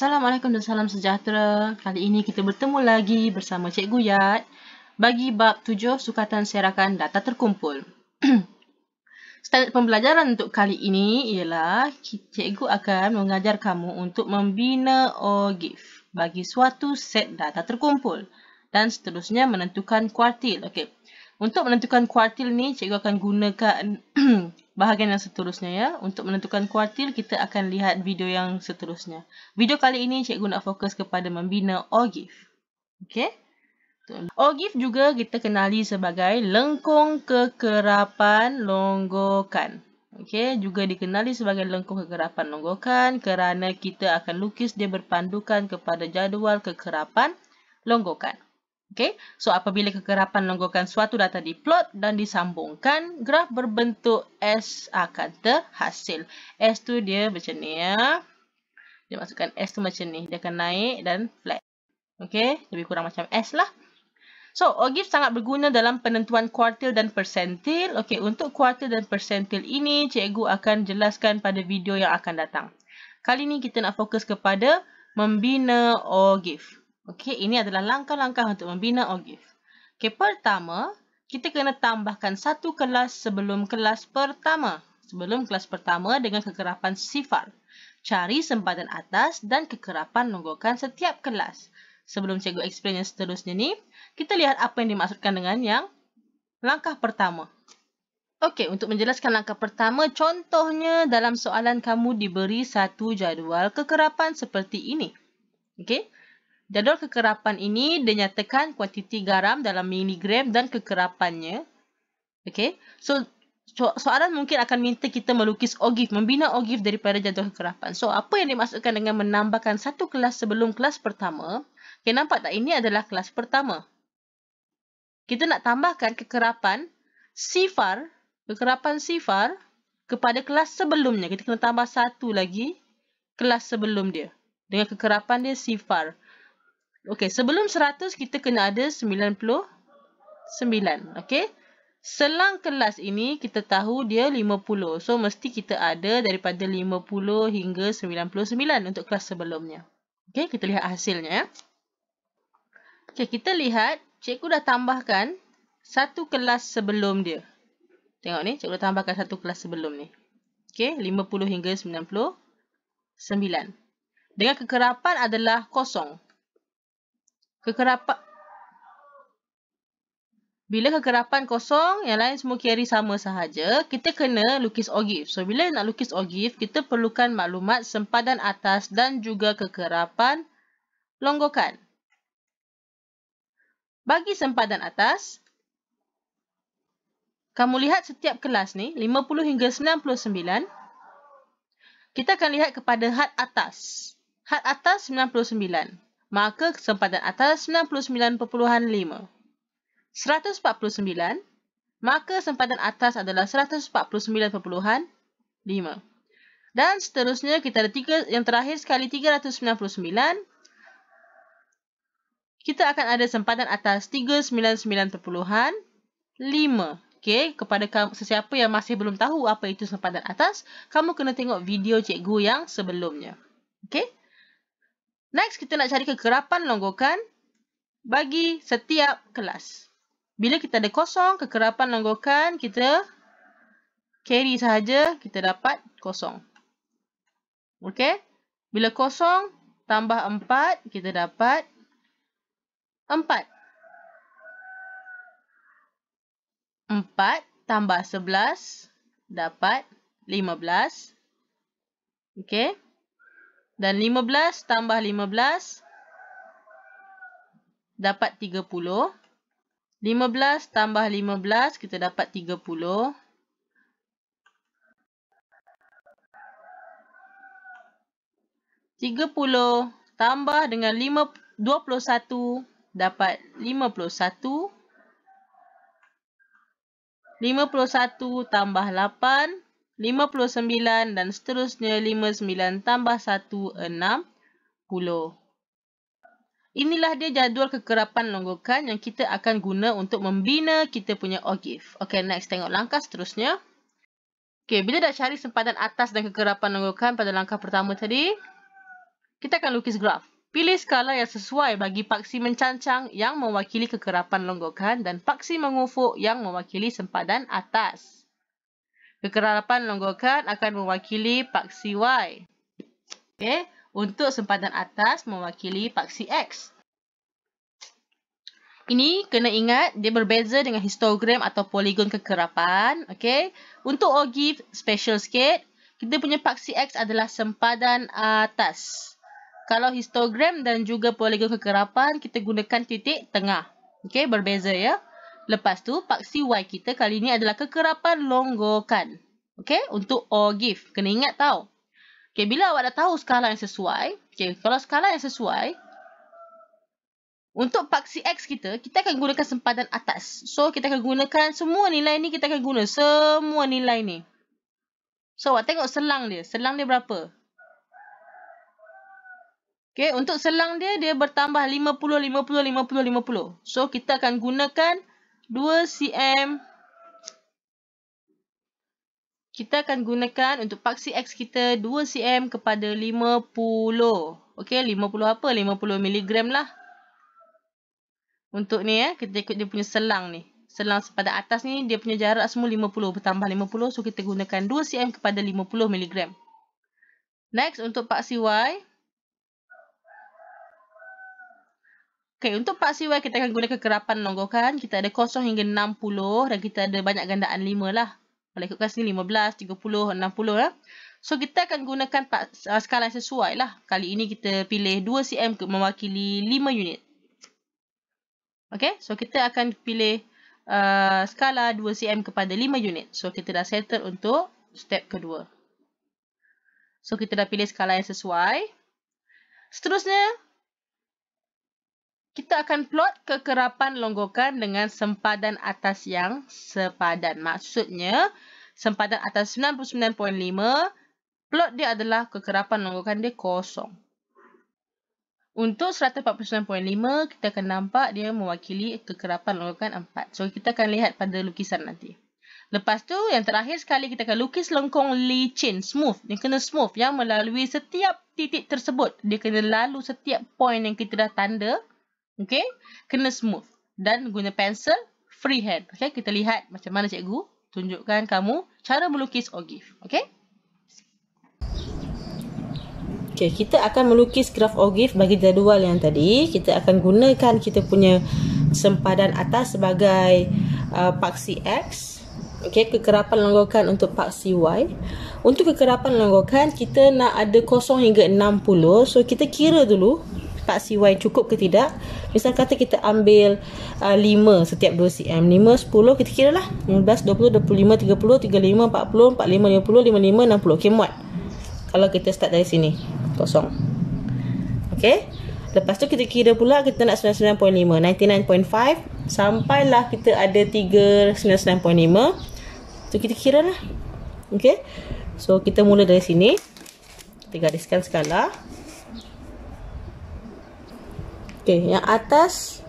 Assalamualaikum dan salam sejahtera. Kali ini kita bertemu lagi bersama Cikgu Yat bagi bab tujuh, sukatan serakan data terkumpul. Standard pembelajaran untuk kali ini ialah Cikgu akan mengajar kamu untuk membina OGIF bagi suatu set data terkumpul dan seterusnya menentukan kuartil. Okey. Untuk menentukan kuartil ni, Cikgu akan gunakan bahagian yang seterusnya ya. Untuk menentukan kuartil, kita akan lihat video yang seterusnya. Video kali ini, cikgu nak fokus kepada membina OGIF. Okey? OGIF juga kita kenali sebagai lengkung kekerapan longgokan. Okey, juga dikenali sebagai lengkung kekerapan longgokan kerana kita akan lukis dia berpandukan kepada jadual kekerapan longgokan. Okay? So, apabila kekerapan longgokan suatu data diplot dan disambungkan, graf berbentuk S akan terhasil. S tu dia macam ni ya. Dia masukkan S tu macam ni. Dia akan naik dan flat. Okay? Lebih kurang macam S lah. So, OGIF sangat berguna dalam penentuan kuartil dan persentil. Okay, untuk kuartil dan persentil ini, cikgu akan jelaskan pada video yang akan datang. Kali ini kita nak fokus kepada membina OGIF. Okey, ini adalah langkah-langkah untuk membina OGIF. Okey, pertama, kita kena tambahkan satu kelas sebelum kelas pertama. Sebelum kelas pertama dengan kekerapan sifar. Cari sempadan atas dan kekerapan nonggokan setiap kelas. Sebelum cikgu explain yang seterusnya ni, kita lihat apa yang dimaksudkan dengan yang langkah pertama. Okey, untuk menjelaskan langkah pertama, contohnya dalam soalan kamu diberi satu jadual kekerapan seperti ini. Okey, Jadual kekerapan ini dinyatakan kuantiti garam dalam miligram dan kekerapannya. Okey. So, so soalan mungkin akan minta kita melukis ogif, membina ogif daripada jadual kekerapan. So, apa yang dimaksudkan dengan menambahkan satu kelas sebelum kelas pertama? Okey, nampak tak ini adalah kelas pertama. Kita nak tambahkan kekerapan sifar, kekerapan sifar kepada kelas sebelumnya. Kita kena tambah satu lagi kelas sebelum dia dengan kekerapan dia sifar. Okey, sebelum 100 kita kena ada 99. Okey. Selang kelas ini kita tahu dia 50. So mesti kita ada daripada 50 hingga 99 untuk kelas sebelumnya. Okey, kita lihat hasilnya ya. Okey, kita lihat cikgu dah tambahkan satu kelas sebelum dia. Tengok ni, cikgu dah tambahkan satu kelas sebelum ni. Okey, 50 hingga 99. Dengan kekerapan adalah kosong kekerapan bila kekerapan kosong, yang lain semua carry sama sahaja, kita kena lukis ogif. So, bila nak lukis ogif, kita perlukan maklumat sempadan atas dan juga kekerapan longgokan. Bagi sempadan atas, kamu lihat setiap kelas ni, 50 hingga 99, kita akan lihat kepada had atas. Had atas 99 maka kesempatan atas 99.5. 149, maka kesempatan atas adalah 149.5. Dan seterusnya kita ada tiga, yang terakhir sekali 399, kita akan ada sempadan atas 399.5. Okay, kepada kamu, sesiapa yang masih belum tahu apa itu sempadan atas, kamu kena tengok video cikgu yang sebelumnya. Okay? Next, kita nak cari kekerapan longgokan bagi setiap kelas. Bila kita ada kosong, kekerapan longgokan kita carry sahaja, kita dapat kosong. Okay? Bila kosong, tambah 4, kita dapat 4. 4 tambah 11, dapat 15. Okay? Dan 15 tambah 15 dapat 30. 15 tambah 15 kita dapat 30. Tiga puluh tambah dengan lima dua puluh satu dapat lima puluh satu. Lima puluh satu tambah lapan 59 dan seterusnya 59 tambah 1, 60. Inilah dia jadual kekerapan longgokan yang kita akan guna untuk membina kita punya OGIF. Okey, next tengok langkah seterusnya. Okey, bila dah cari sempadan atas dan kekerapan longgokan pada langkah pertama tadi, kita akan lukis graf. Pilih skala yang sesuai bagi paksi mencancang yang mewakili kekerapan longgokan dan paksi mengufuk yang mewakili sempadan atas. Kekerapan longgokan akan mewakili paksi Y. okay? untuk sempadan atas mewakili paksi X. Ini kena ingat dia berbeza dengan histogram atau poligon kekerapan, okay? Untuk ogive special sikit, kita punya paksi X adalah sempadan atas. Kalau histogram dan juga poligon kekerapan, kita gunakan titik tengah. okay? berbeza ya. Lepas tu, paksi Y kita kali ni adalah kekerapan longgokan. Okay, untuk or give. Kena ingat tau. Okay, bila awak dah tahu skala yang sesuai, okay, kalau skala yang sesuai, untuk paksi X kita, kita akan gunakan sempadan atas. So, kita akan gunakan semua nilai ni, kita akan guna semua nilai ni. So, awak tengok selang dia. Selang dia berapa? Okay, untuk selang dia, dia bertambah 50, 50, 50, 50. So, kita akan gunakan 50. 2cm kita akan gunakan untuk paksi X kita 2cm kepada 50. Okey, 50 apa? 50 mg lah. Untuk ni eh, kita ikut dia punya selang ni. Selang pada atas ni, dia punya jarak semua 50. Bertambah 50, so kita gunakan 2cm kepada 50 mg. Next, untuk paksi Y. 2cm Okay untuk part CY kita akan gunakan kerapan nonggokan. Kita ada kosong hingga 60 dan kita ada banyak gandaan 5 lah. Boleh ikutkan sini 15, 30, 60 lah. So, kita akan gunakan uh, skala yang sesuai lah. Kali ini kita pilih 2 cm untuk mewakili 5 unit. Okay, so kita akan pilih uh, skala 2 cm kepada 5 unit. So, kita dah settle untuk step kedua. So, kita dah pilih skala yang sesuai. Seterusnya, kita akan plot kekerapan longgokan dengan sempadan atas yang sepadan. Maksudnya, sempadan atas 99.5, plot dia adalah kekerapan longgokan dia kosong. Untuk 149.5, kita akan nampak dia mewakili kekerapan longgokan 4. So, kita akan lihat pada lukisan nanti. Lepas tu, yang terakhir sekali kita akan lukis lengkung licin, smooth. Dia kena smooth yang melalui setiap titik tersebut. Dia kena lalu setiap point yang kita dah tanda. Okay. Kena smooth. Dan guna pencil freehand. Okay. Kita lihat macam mana cikgu tunjukkan kamu cara melukis ogif. Okay. Okay. Kita akan melukis graf ogif bagi jadual yang tadi. Kita akan gunakan kita punya sempadan atas sebagai uh, paksi X. Okay, kekerapan longgokan untuk paksi Y Untuk kekerapan longgokan Kita nak ada kosong hingga 60 So kita kira dulu dapat CY cukup ke tidak Misal kata kita ambil uh, 5 setiap 2 cm 5, 10 kita kira lah 15, 20, 25, 30, 35, 40, 45, 50, 55, 60 Kemot okay, muat Kalau kita start dari sini Kosong Okay Lepas tu kita kira pula kita nak 99.5 99.5 Sampailah kita ada 3 99.5 tu kita kira lah. Okay. So, kita mula dari sini. Kita gariskan skala. Okey, yang atas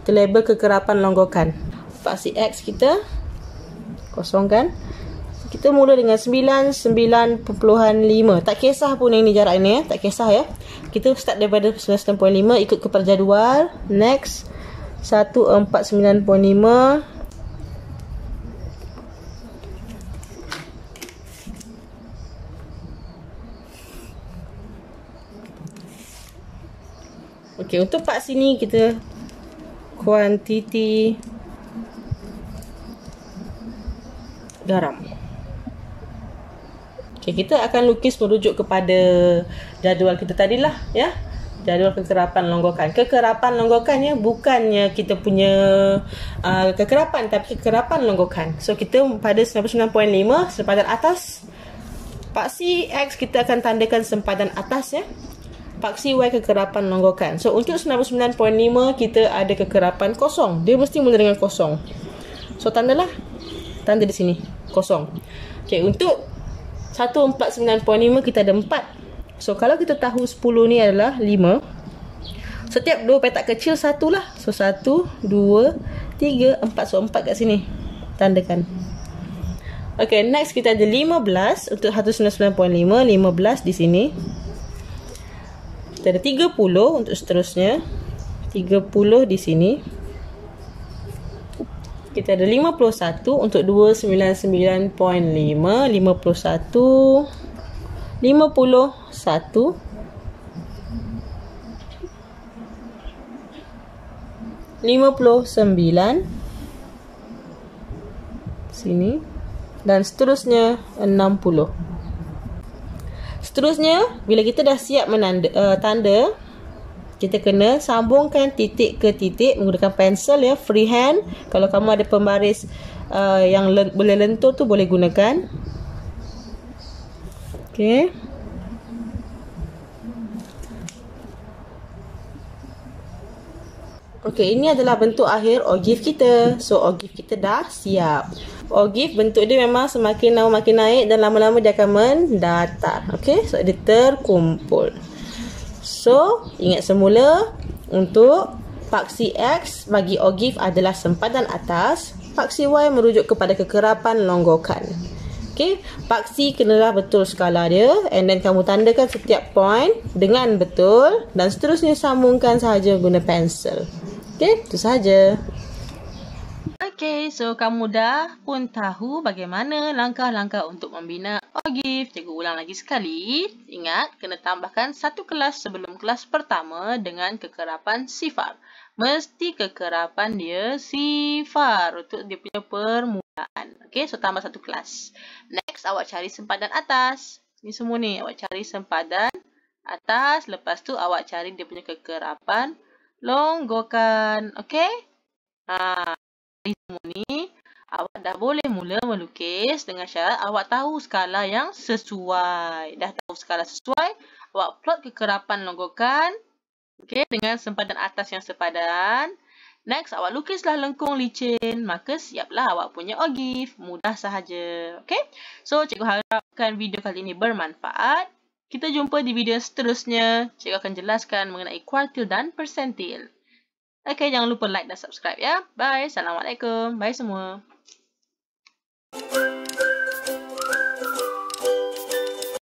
kita label kekerapan longgokan. Faksi X kita kosongkan. Kita mula dengan 99.5. Tak kisah pun yang ni jarak ini, ya. Tak kisah ya. Kita start daripada 99.5 ikut kepada jadual. Next. 149.5. Okey, untuk part sini kita kuantiti garam. Okey, kita akan lukis merujuk kepada jadual kita tadi lah ya. Jadual kekerapan longgokan. Kekerapan longgokan ya, bukannya kita punya uh, kekerapan tapi kekerapan longgokan. So kita pada 99.5 sempadan atas. Paksi X kita akan tandakan sempadan atas ya paksi Y kekerapan longgokan. So untuk 99.5 kita ada kekerapan kosong. Dia mesti mula dengan kosong. So tandalah. Tanda di sini. Kosong. Okay, untuk 149.5 kita ada 4. So kalau kita tahu 10 ni adalah 5. Setiap dua petak kecil satu lah. So satu, dua, tiga, empat, So empat kat sini. Tandakan. Okay, next kita ada 15 untuk 199.5. 15 di sini kita ada 30 untuk seterusnya 30 di sini kita ada 51 untuk 299.5 51 51 59 sini dan seterusnya 60 60 Seterusnya, bila kita dah siap menanda uh, tanda, kita kena sambungkan titik ke titik menggunakan pensel ya, freehand. Kalau kamu ada pembaris uh, yang le- boleh lentur tu boleh gunakan. Okay. Okey, ini adalah bentuk akhir ogive kita. So ogive kita dah siap. Ogive bentuk dia memang semakin lama makin naik dan lama-lama dia akan mendatar. Okey, so dia terkumpul. So, ingat semula untuk paksi X bagi ogive adalah sempadan atas, paksi Y merujuk kepada kekerapan longgokan. Okey, paksi kenalah betul skala dia and then kamu tandakan setiap point dengan betul dan seterusnya sambungkan sahaja guna pensel. Okay, itu saja. Okay, so kamu dah pun tahu bagaimana langkah-langkah untuk membina OGIF. Cikgu ulang lagi sekali. Ingat, kena tambahkan satu kelas sebelum kelas pertama dengan kekerapan sifar. Mesti kekerapan dia sifar untuk dia punya permulaan. Okay, so tambah satu kelas. Next, awak cari sempadan atas. Ni semua ni, awak cari sempadan atas. Lepas tu, awak cari dia punya kekerapan sifar longgokan. Okey? Haa. Ah, ini semua ni. Awak dah boleh mula melukis dengan syarat awak tahu skala yang sesuai. Dah tahu skala sesuai. Awak plot kekerapan longgokan. Okey? Dengan sempadan atas yang sepadan. Next, awak lukislah lengkung licin. Maka siaplah awak punya ogif. Mudah sahaja. Okey? So, cikgu harapkan video kali ini bermanfaat. Kita jumpa di video seterusnya. Cikgu akan jelaskan mengenai kuartil dan persentil. Okey, jangan lupa like dan subscribe ya. Bye. Assalamualaikum. Bye semua. Thank you.